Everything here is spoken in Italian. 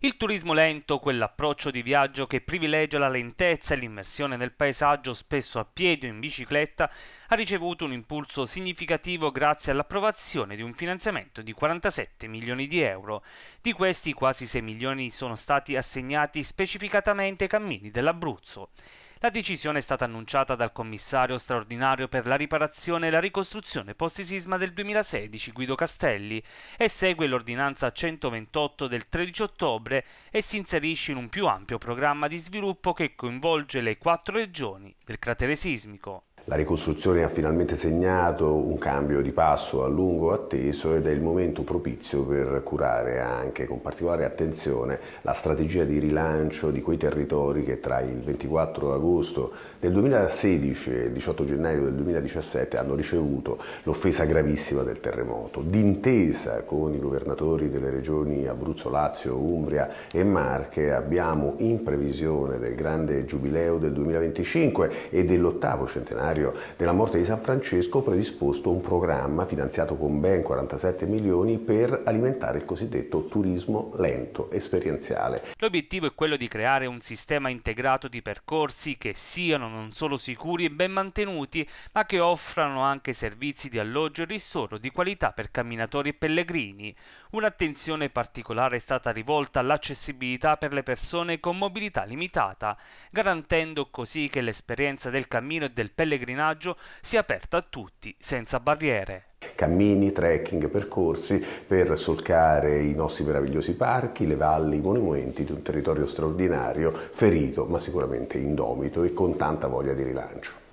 Il turismo lento, quell'approccio di viaggio che privilegia la lentezza e l'immersione nel paesaggio spesso a piedi o in bicicletta, ha ricevuto un impulso significativo grazie all'approvazione di un finanziamento di 47 milioni di euro. Di questi quasi 6 milioni sono stati assegnati specificatamente ai cammini dell'Abruzzo. La decisione è stata annunciata dal commissario straordinario per la riparazione e la ricostruzione post-sisma del 2016 Guido Castelli e segue l'ordinanza 128 del 13 ottobre e si inserisce in un più ampio programma di sviluppo che coinvolge le quattro regioni del cratere sismico. La ricostruzione ha finalmente segnato un cambio di passo a lungo atteso ed è il momento propizio per curare anche con particolare attenzione la strategia di rilancio di quei territori che tra il 24 agosto del 2016 e il 18 gennaio del 2017 hanno ricevuto l'offesa gravissima del terremoto. D'intesa con i governatori delle regioni Abruzzo, Lazio, Umbria e Marche abbiamo in previsione del grande giubileo del 2025 e dell'ottavo centenario anniversario della morte di San Francesco predisposto un programma finanziato con ben 47 milioni per alimentare il cosiddetto turismo lento, esperienziale. L'obiettivo è quello di creare un sistema integrato di percorsi che siano non solo sicuri e ben mantenuti, ma che offrano anche servizi di alloggio e ristoro di qualità per camminatori e pellegrini. Un'attenzione particolare è stata rivolta all'accessibilità per le persone con mobilità limitata, garantendo così che l'esperienza del cammino e del pellegrino pellegrinaggio sia aperta a tutti, senza barriere cammini, trekking, percorsi per solcare i nostri meravigliosi parchi, le valli, i monumenti di un territorio straordinario, ferito ma sicuramente indomito e con tanta voglia di rilancio.